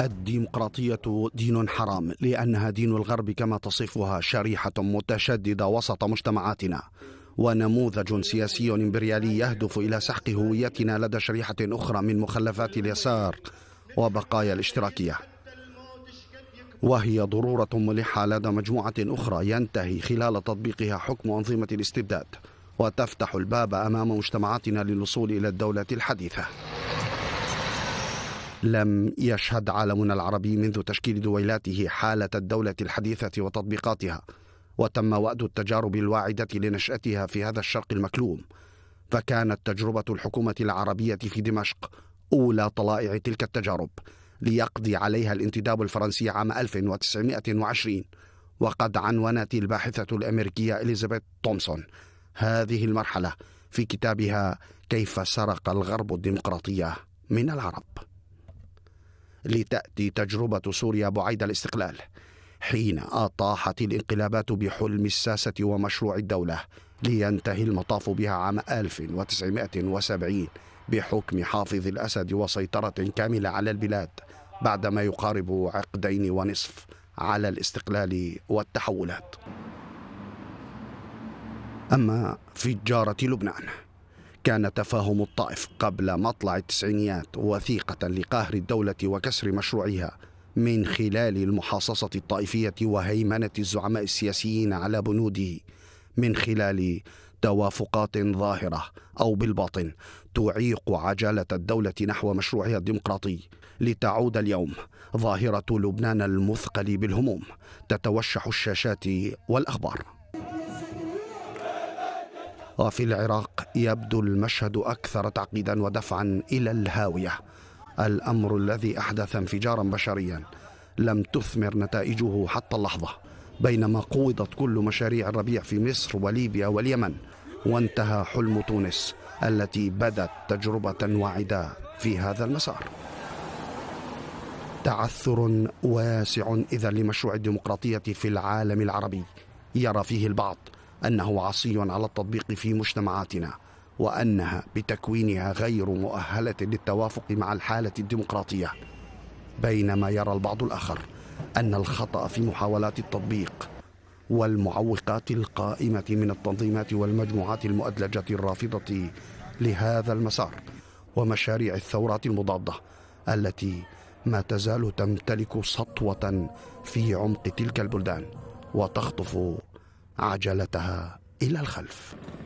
الديمقراطية دين حرام لأنها دين الغرب كما تصفها شريحة متشددة وسط مجتمعاتنا ونموذج سياسي امبريالي يهدف إلى سحق هويتنا لدى شريحة أخرى من مخلفات اليسار وبقايا الاشتراكية وهي ضرورة ملحة لدى مجموعة أخرى ينتهي خلال تطبيقها حكم أنظمة الاستبداد وتفتح الباب أمام مجتمعاتنا للوصول إلى الدولة الحديثة لم يشهد عالمنا العربي منذ تشكيل دويلاته حالة الدولة الحديثة وتطبيقاتها وتم وأد التجارب الواعدة لنشأتها في هذا الشرق المكلوم فكانت تجربة الحكومة العربية في دمشق أولى طلائع تلك التجارب ليقضي عليها الانتداب الفرنسي عام 1920 وقد عنونت الباحثة الأمريكية إليزابيث تومسون هذه المرحلة في كتابها كيف سرق الغرب الديمقراطية من العرب لتأتي تجربة سوريا بعيد الاستقلال حين أطاحت الانقلابات بحلم الساسة ومشروع الدولة لينتهي المطاف بها عام 1970 بحكم حافظ الأسد وسيطرة كاملة على البلاد بعدما يقارب عقدين ونصف على الاستقلال والتحولات أما في جارة لبنان كان تفاهم الطائف قبل مطلع التسعينيات وثيقة لقهر الدولة وكسر مشروعها من خلال المحاصصة الطائفية وهيمنة الزعماء السياسيين على بنوده من خلال توافقات ظاهرة أو بالباطن تعيق عجلة الدولة نحو مشروعها الديمقراطي لتعود اليوم ظاهرة لبنان المثقل بالهموم تتوشح الشاشات والأخبار وفي العراق يبدو المشهد أكثر تعقيدا ودفعا إلى الهاوية الأمر الذي أحدث انفجارا بشريا لم تثمر نتائجه حتى اللحظة بينما قوضت كل مشاريع الربيع في مصر وليبيا واليمن وانتهى حلم تونس التي بدت تجربة واعدة في هذا المسار تعثر واسع إذا لمشروع الديمقراطية في العالم العربي يرى فيه البعض أنه عصي على التطبيق في مجتمعاتنا وانها بتكوينها غير مؤهله للتوافق مع الحاله الديمقراطيه بينما يرى البعض الاخر ان الخطا في محاولات التطبيق والمعوقات القائمه من التنظيمات والمجموعات المؤدلجه الرافضه لهذا المسار ومشاريع الثورات المضاده التي ما تزال تمتلك سطوه في عمق تلك البلدان وتخطف عجلتها الى الخلف